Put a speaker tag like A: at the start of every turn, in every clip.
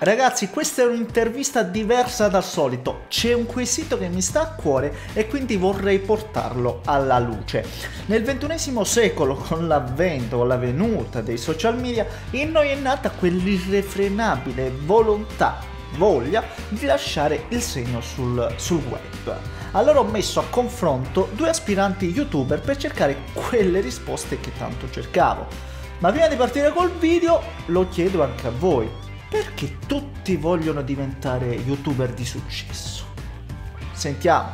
A: Ragazzi, questa è un'intervista diversa dal solito. C'è un quesito che mi sta a cuore e quindi vorrei portarlo alla luce. Nel ventunesimo secolo, con l'avvento o la venuta dei social media, in noi è nata quell'irrefrenabile volontà, voglia di lasciare il segno sul, sul web. Allora ho messo a confronto due aspiranti youtuber per cercare quelle risposte che tanto cercavo. Ma prima di partire col video lo chiedo anche a voi perché tutti vogliono diventare youtuber di successo?
B: Sentiamo.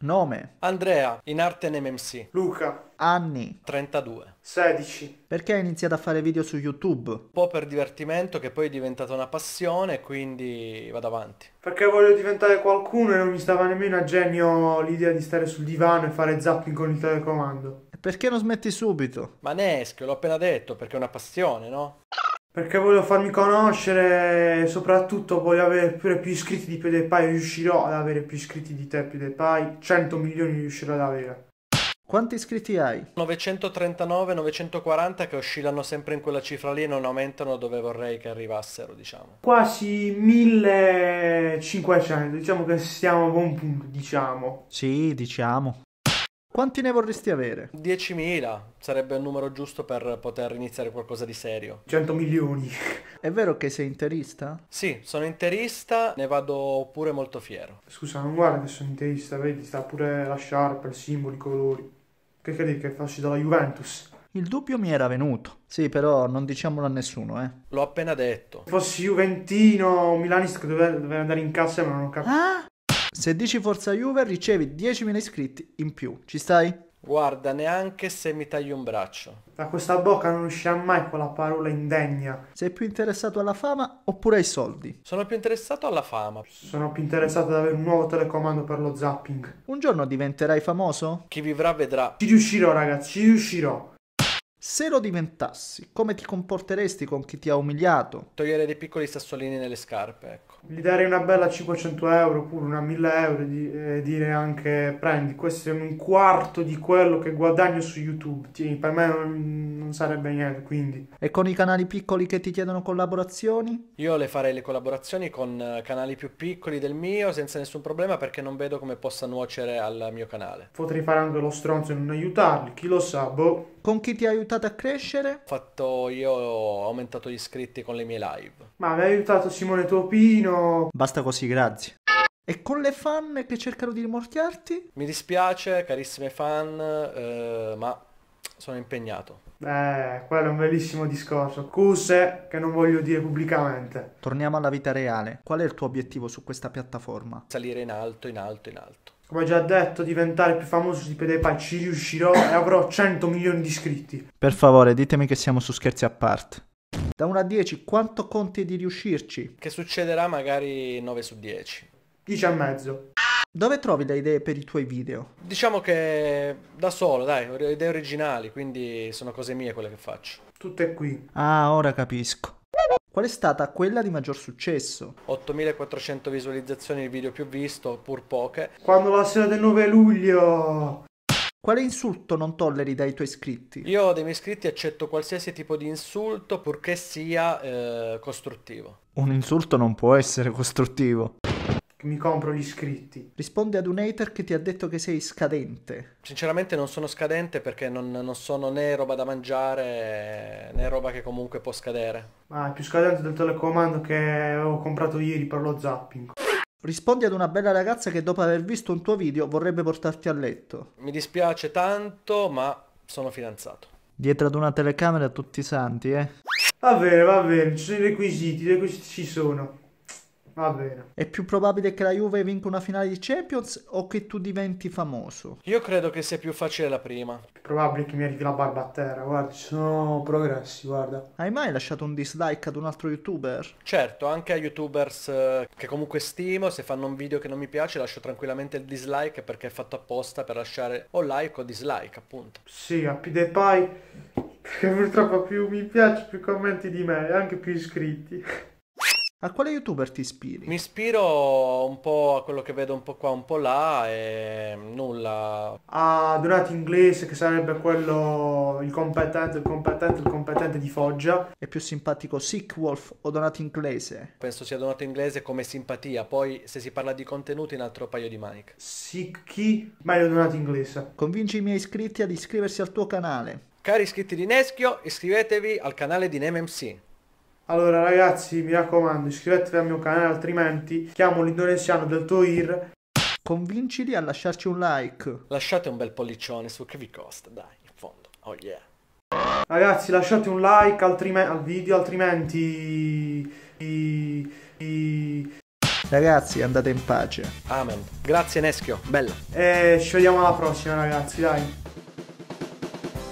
B: Nome. Andrea, in arte NMMC. Luca. Anni. 32. 16.
A: Perché hai iniziato a fare video su
B: YouTube? Un po' per divertimento che poi è diventata una passione, quindi vado avanti.
A: Perché voglio diventare qualcuno e non mi stava nemmeno a genio l'idea di stare sul divano e fare zapping con il telecomando. perché non smetti subito?
B: Ma ne esco, l'ho appena detto, perché è una passione, no?
A: perché voglio farmi conoscere e soprattutto voglio avere pure più iscritti di PewDiePie, riuscirò ad avere più iscritti di te PewDiePie, 100 milioni riuscirò ad avere. Quanti iscritti hai?
B: 939, 940 che oscillano sempre in quella cifra lì e non aumentano dove vorrei che arrivassero, diciamo.
A: Quasi 1500, diciamo che siamo a buon punto, diciamo. Sì, diciamo. Quanti ne vorresti avere?
B: 10.000 sarebbe il numero giusto per poter iniziare qualcosa di serio. 100 milioni.
A: È vero che sei interista?
B: Sì, sono interista, ne vado pure molto fiero.
A: Scusa, non guarda che sono interista, vedi, sta pure la sciarpa, il simbolo, i colori. Che credi che facci dalla Juventus? Il dubbio mi era venuto. Sì, però non diciamolo a nessuno, eh. L'ho appena detto. Se fossi Juventino o Milanista che doveva andare in cassa ma non ho capito. Ah? Se dici Forza Juve ricevi 10.000 iscritti in più. Ci stai?
B: Guarda, neanche se mi tagli un braccio.
A: Da questa bocca non uscirà mai quella parola indegna. Sei più interessato alla fama oppure ai soldi?
B: Sono più interessato alla fama.
A: Sono più interessato ad avere un nuovo telecomando per lo zapping. Un giorno diventerai famoso? Chi vivrà vedrà. Ci riuscirò, ragazzi, ci riuscirò. Se lo diventassi, come ti comporteresti con chi ti ha umiliato?
B: Togliere dei piccoli sassolini nelle scarpe. Ecco gli darei una bella
A: 500 euro oppure una 1000 euro e eh, dire anche prendi questo è un quarto di quello che guadagno su youtube Tieni, per me non, non, sarebbe niente quindi e con i canali piccoli che ti chiedono collaborazioni?
B: io le farei le collaborazioni con eh, canali più piccoli del mio senza nessun problema perché non vedo come possa nuocere al mio canale
A: potrei fare anche lo stronzo e non aiutarli
B: chi lo sa boh con chi ti ha aiutato a crescere? Ho fatto io, ho aumentato gli iscritti con le mie live.
A: Ma mi ha aiutato Simone Topino. Basta così, grazie.
B: E con le fan che cercano di rimorchiarti? Mi dispiace, carissime fan, eh, ma sono impegnato.
A: Eh, quello è un bellissimo discorso. Cose che non voglio dire pubblicamente. Torniamo alla vita reale. Qual è il tuo obiettivo su questa piattaforma?
B: Salire in alto, in alto, in alto
A: come ho già detto, diventare più famoso di PewDiePie ci riuscirò e avrò 100 milioni di iscritti. Per favore, ditemi che siamo su scherzi a parte. Da 1 a 10, quanto conti di riuscirci?
B: Che succederà magari 9 su 10.
A: 10 e mezzo. Dove trovi le idee per i tuoi video?
B: Diciamo che da solo, dai, idee originali, quindi sono cose mie quelle che faccio.
A: Tutte qui. Ah, ora capisco. Qual è stata quella di maggior successo?
B: 8400 visualizzazioni il video più visto, pur poche.
A: Quando la sera del 9 luglio quale insulto non tolleri dai tuoi
B: iscritti? Io dai miei iscritti accetto qualsiasi tipo di insulto purché sia eh, costruttivo.
A: Un insulto non può essere costruttivo mi compro gli iscritti. Risponde ad un hater che ti ha detto che sei scadente.
B: Sinceramente non sono scadente perché non, non sono né roba da mangiare né roba che comunque può scadere.
A: Ma è più scadente del telecomando che avevo comprato ieri per lo zapping. Rispondi ad una bella ragazza che dopo aver visto un tuo video vorrebbe portarti a letto.
B: Mi dispiace tanto, ma sono fidanzato.
A: Dietro ad una telecamera tutti santi, eh?
B: Va bene, va bene, ci sono i requisiti, i requisiti ci sono. Va bene.
A: È più probabile che la Juve vinca una finale di Champions o che tu diventi famoso?
B: Io credo che sia più facile la prima. È
A: probabile che mi arrivi la barba a terra, guarda, ci sono progressi, guarda. Hai mai lasciato un dislike ad un altro youtuber?
B: Certo, anche a youtubers eh, che comunque stimo, se fanno un video che non mi piace lascio tranquillamente il dislike perché è fatto apposta per lasciare o like o dislike, appunto.
A: Sì, a PewDiePie, perché purtroppo più mi piace più commenti di me e anche più iscritti.
B: A quale youtuber ti ispiri? Mi ispiro un po' a quello che vedo un po' qua, un po' là e nulla. A
A: Donato Inglese che sarebbe quello il competente, il competente, il competente di Foggia. È più simpatico Sick Wolf o Donato Inglese?
B: Penso sia Donato Inglese come simpatia, poi se si parla di contenuti un altro paio di maniche.
A: Sick chi? Meglio Donato Inglese. Convinci i miei iscritti ad iscriversi al tuo canale.
B: Cari iscritti di Neschio, iscrivetevi al canale di NMMC.
A: Allora ragazzi mi raccomando iscrivetevi al mio canale altrimenti chiamo l'indonesiano del Toir. Convincili a lasciarci un like.
B: Lasciate un bel pollicione su che vi costa dai in fondo. Oh yeah. Ragazzi lasciate un like al video
A: altrimenti... I... I... Ragazzi andate in pace.
B: Amen. Grazie Neschio, bella. E eh, ci vediamo alla prossima ragazzi, dai.